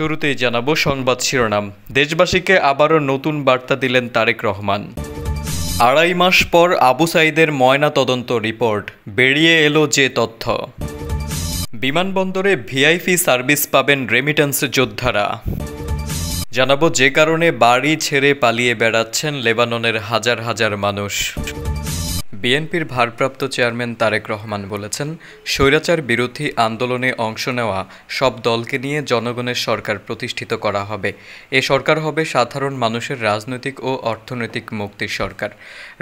শুরুতেই জানাবো সংবাদ শিরোনাম দেশবাসীকে আবারও নতুন বার্তা দিলেন তারেক রহমান আড়াই মাস পর আবু সাইদের ময়না তদন্ত রিপোর্ট বেরিয়ে এলো যে তথ্য বিমানবন্দরে ভিআইপি সার্ভিস পাবেন রেমিটেন্স যোদ্ধারা জানাবো যে কারণে বাড়ি ছেড়ে পালিয়ে বেড়াচ্ছেন লেবাননের হাজার হাজার মানুষ বিএনপির ভারপ্রাপ্ত চেয়ারম্যান তারেক রহমান বলেছেন স্বৈরাচার বিরোধী আন্দোলনে অংশ নেওয়া সব দলকে নিয়ে জনগণের সরকার প্রতিষ্ঠিত করা হবে এ সরকার হবে সাধারণ মানুষের রাজনৈতিক ও অর্থনৈতিক মুক্তির সরকার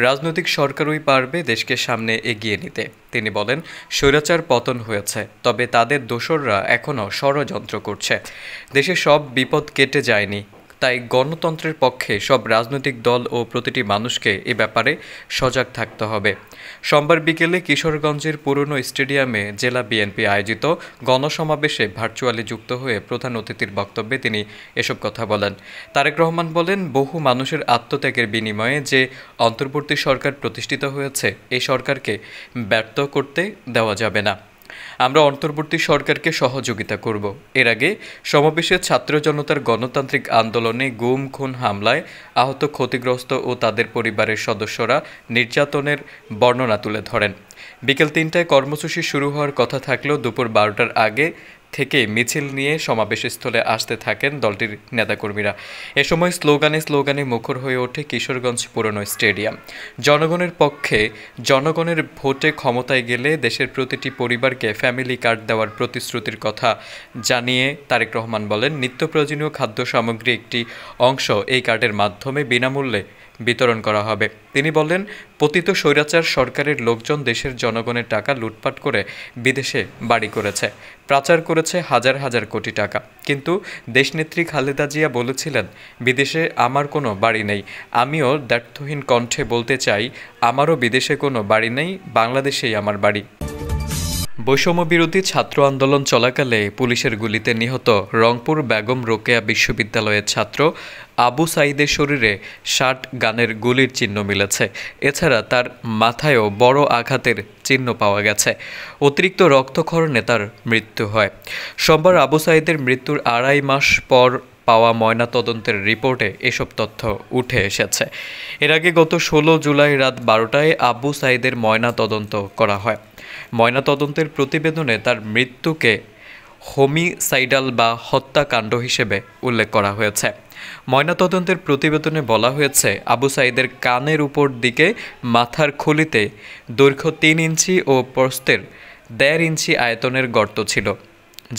রাজনৈতিক সরকারই পারবে দেশকে সামনে এগিয়ে নিতে তিনি বলেন স্বৈরাচার পতন হয়েছে তবে তাদের দোসররা এখনও ষড়যন্ত্র করছে দেশে সব বিপদ কেটে যায়নি তাই গণতন্ত্রের পক্ষে সব রাজনৈতিক দল ও প্রতিটি মানুষকে এ ব্যাপারে সজাগ থাকতে হবে সোমবার বিকেলে কিশোরগঞ্জের পুরনো স্টেডিয়ামে জেলা বিএনপি আয়োজিত গণসমাবেশে ভার্চুয়ালি যুক্ত হয়ে প্রধান অতিথির বক্তব্যে তিনি এসব কথা বলেন তারেক রহমান বলেন বহু মানুষের আত্মত্যাগের বিনিময়ে যে অন্তর্বর্তী সরকার প্রতিষ্ঠিত হয়েছে এই সরকারকে ব্যর্থ করতে দেওয়া যাবে না আমরা অন্তর্বর্তী সরকারকে সহযোগিতা করব এর আগে সমাবেশে ছাত্র জনতার গণতান্ত্রিক আন্দোলনে গুম খুন হামলায় আহত ক্ষতিগ্রস্ত ও তাদের পরিবারের সদস্যরা নির্যাতনের বর্ণনা তুলে ধরেন বিকেল তিনটায় কর্মসূচি শুরু হওয়ার কথা থাকলেও দুপুর বারোটার আগে থেকে মিছিল নিয়ে সমাবেশস্থলে আসতে থাকেন দলটির নেতাকর্মীরা এ সময় স্লোগানে স্লোগানে মুখর হয়ে ওঠে কিশোরগঞ্জ পুরনো স্টেডিয়াম জনগণের পক্ষে জনগণের ভোটে ক্ষমতায় গেলে দেশের প্রতিটি পরিবারকে ফ্যামিলি কার্ড দেওয়ার প্রতিশ্রুতির কথা জানিয়ে তারেক রহমান বলেন নিত্য প্রয়োজনীয় খাদ্য সামগ্রী একটি অংশ এই কার্ডের মাধ্যমে বিনামূল্যে বিতরণ করা হবে তিনি বললেন পতিত স্বৈরাচার সরকারের লোকজন দেশের জনগণের টাকা লুটপাট করে বিদেশে বাড়ি করেছে প্রচার করেছে হাজার হাজার কোটি টাকা কিন্তু দেশনেত্রী খালেদা জিয়া বলেছিলেন বিদেশে আমার কোনো বাড়ি নেই আমিও দ্ব্যর্থহীন কণ্ঠে বলতে চাই আমারও বিদেশে কোনো বাড়ি নেই বাংলাদেশেই আমার বাড়ি বৈষম্যবিরোধী ছাত্র আন্দোলন চলাকালে পুলিশের গুলিতে নিহত রংপুর বেগম রোকেয়া বিশ্ববিদ্যালয়ের ছাত্র আবু সাইদের শরীরে ষাট গানের গুলির চিহ্ন মিলেছে এছাড়া তার মাথায়ও বড় আঘাতের চিহ্ন পাওয়া গেছে অতিরিক্ত রক্তক্ষরণে তার মৃত্যু হয় সোমবার আবু সাইদের মৃত্যুর আড়াই মাস পর পাওয়া ময়নাতদন্তের রিপোর্টে এসব তথ্য উঠে এসেছে এর আগে গত ষোলো জুলাই রাত বারোটায় আবু সাইদের তদন্ত করা হয় ময়নাতদন্তের প্রতিবেদনে তার মৃত্যুকে হোমিসাইডাল বা হত্যাকাণ্ড হিসেবে উল্লেখ করা হয়েছে ময়নাতদন্তের প্রতিবেদনে বলা হয়েছে আবু সাইদের কানের উপর দিকে মাথার খুলিতে দৈর্ঘ্য তিন ইঞ্চি ও প্রস্তের দেড় ইঞ্চি আয়তনের গর্ত ছিল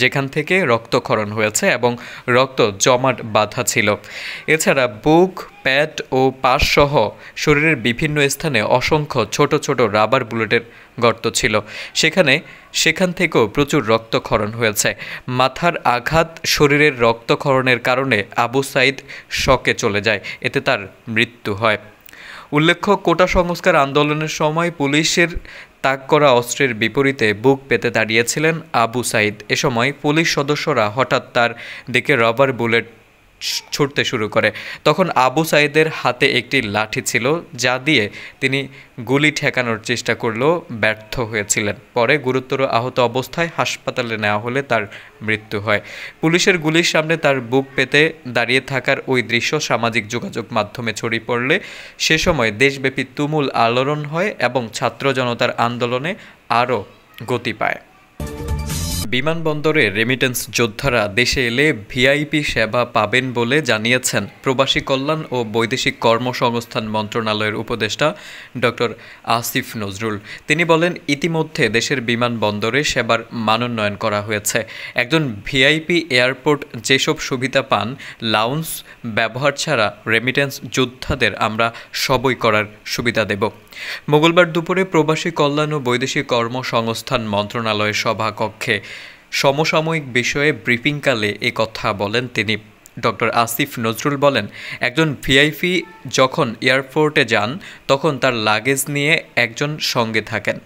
যেখান থেকে রক্তক্ষরণ হয়েছে এবং রক্ত জমাট বাঁধা ছিল এছাড়া বুক প্যাট ও পাশসহ শরীরের বিভিন্ন স্থানে অসংখ্য ছোট ছোট রাবার বুলেটের গর্ত ছিল সেখানে সেখান থেকেও প্রচুর রক্তক্ষরণ হয়েছে মাথার আঘাত শরীরের রক্তক্ষরণের কারণে আবু সাইদ শকে চলে যায় এতে তার মৃত্যু হয় উল্লেখ্য কোটা সংস্কার আন্দোলনের সময় পুলিশের তাক করা অস্ত্রের বিপরীতে বুক পেতে দাঁড়িয়েছিলেন আবু সাইদ এ সময় পুলিশ সদস্যরা হঠাৎ তার দিকে রবার বুলেট ছুটতে শুরু করে তখন আবু সাইদের হাতে একটি লাঠি ছিল যা দিয়ে তিনি গুলি ঠেকানোর চেষ্টা করলেও ব্যর্থ হয়েছিলেন পরে গুরুতর আহত অবস্থায় হাসপাতালে নেওয়া হলে তার মৃত্যু হয় পুলিশের গুলির সামনে তার বুক পেতে দাঁড়িয়ে থাকার ওই দৃশ্য সামাজিক যোগাযোগ মাধ্যমে ছড়িয়ে পড়লে সে সময় দেশব্যাপী তুমুল আলোড়ন হয় এবং ছাত্র জনতার আন্দোলনে আরও গতি পায় বিমানবন্দরে রেমিটেন্স যোদ্ধারা দেশে এলে ভিআইপি সেবা পাবেন বলে জানিয়েছেন প্রবাসী কল্যাণ ও বৈদেশিক কর্মসংস্থান মন্ত্রণালয়ের উপদেষ্টা ডক্টর আসিফ নজরুল তিনি বলেন ইতিমধ্যে দেশের বিমানবন্দরে সেবার মানোন্নয়ন করা হয়েছে একজন ভিআইপি এয়ারপোর্ট যেসব সুবিধা পান লাউন্স ব্যবহার ছাড়া রেমিটেন্স যোদ্ধাদের আমরা সবই করার সুবিধা দেব মঙ্গলবার দুপুরে প্রবাসী কল্যাণ ও বৈদেশিক কর্মসংস্থান মন্ত্রণালয়ের সভাকক্ষে সমসাময়িক বিষয়ে ব্রিফিংকালে কথা বলেন তিনি ডক্টর আসিফ নজরুল বলেন একজন ভিআইপি যখন এয়ারপোর্টে যান তখন তার লাগেজ নিয়ে একজন সঙ্গে থাকেন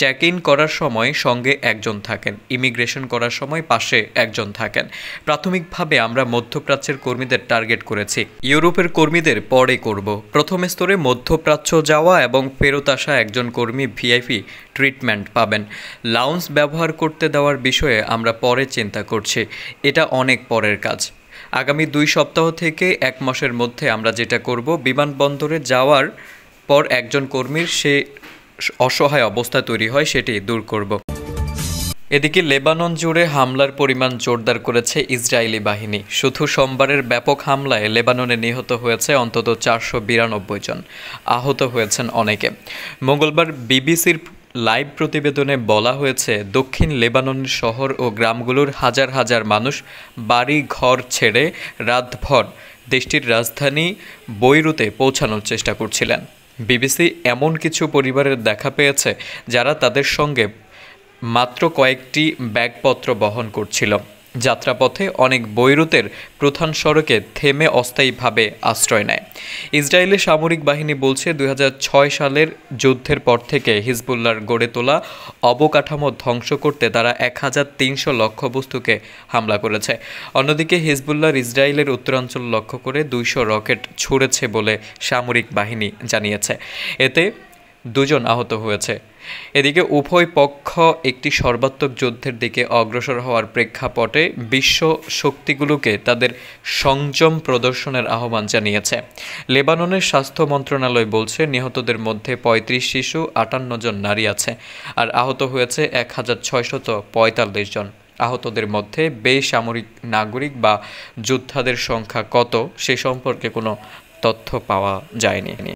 চেক ইন করার সময় সঙ্গে একজন থাকেন ইমিগ্রেশন করার সময় পাশে একজন থাকেন প্রাথমিকভাবে আমরা মধ্যপ্রাচ্যের কর্মীদের টার্গেট করেছি ইউরোপের কর্মীদের পরে করব প্রথম স্তরে মধ্যপ্রাচ্য যাওয়া এবং ফেরত আসা একজন কর্মী ভিআইপি ট্রিটমেন্ট পাবেন লাউন্স ব্যবহার করতে দেওয়ার বিষয়ে আমরা পরে চিন্তা করছি এটা অনেক পরের কাজ আগামী দুই সপ্তাহ থেকে এক মাসের মধ্যে আমরা যেটা করব বিমানবন্দরে যাওয়ার পর একজন কর্মীর সে অসহায় অবস্থা তৈরি হয় সেটি দূর করব এদিকে লেবানন জুড়ে হামলার পরিমাণ জোরদার করেছে ইসরায়েলি বাহিনী শুধু সোমবারের ব্যাপক হামলায় লেবাননে নিহত হয়েছে অন্তত চারশো বিরানব্বই জন আহত হয়েছেন অনেকে মঙ্গলবার বিবিসির লাইভ প্রতিবেদনে বলা হয়েছে দক্ষিণ লেবাননের শহর ও গ্রামগুলোর হাজার হাজার মানুষ বাড়ি ঘর ছেড়ে রাতভর দেশটির রাজধানী বৈরুতে পৌঁছানোর চেষ্টা করছিলেন বিবিসি এমন কিছু পরিবারের দেখা পেয়েছে যারা তাদের সঙ্গে মাত্র কয়েকটি ব্যাগপত্র বহন করছিল যাত্রাপথে অনেক বৈরুতের প্রধান সড়কে থেমে অস্থায়ীভাবে আশ্রয় নেয় ইসরায়েলের সামরিক বাহিনী বলছে দুই সালের যুদ্ধের পর থেকে হিজবুল্লার গড়ে তোলা অবকাঠামো ধ্বংস করতে তারা এক হাজার তিনশো লক্ষ্যবস্তুকে হামলা করেছে অন্যদিকে হিজবুল্লার ইসরায়েলের উত্তরাঞ্চল লক্ষ্য করে দুইশো রকেট ছুড়েছে বলে সামরিক বাহিনী জানিয়েছে এতে দুজন আহত হয়েছে এদিকে উভয় পক্ষ একটি সর্বাত্মক যুদ্ধের দিকে অগ্রসর হওয়ার প্রেক্ষাপটে বিশ্ব শক্তিগুলোকে তাদের সংযম প্রদর্শনের আহ্বান জানিয়েছে লেবাননের স্বাস্থ্য মন্ত্রণালয় বলছে নিহতদের মধ্যে ৩৫ শিশু আটান্ন জন নারী আছে আর আহত হয়েছে এক হাজার ছয়শত পঁয়তাল্লিশ জন আহতদের মধ্যে বেসামরিক নাগরিক বা যোদ্ধাদের সংখ্যা কত সে সম্পর্কে কোনো তথ্য পাওয়া যায়নি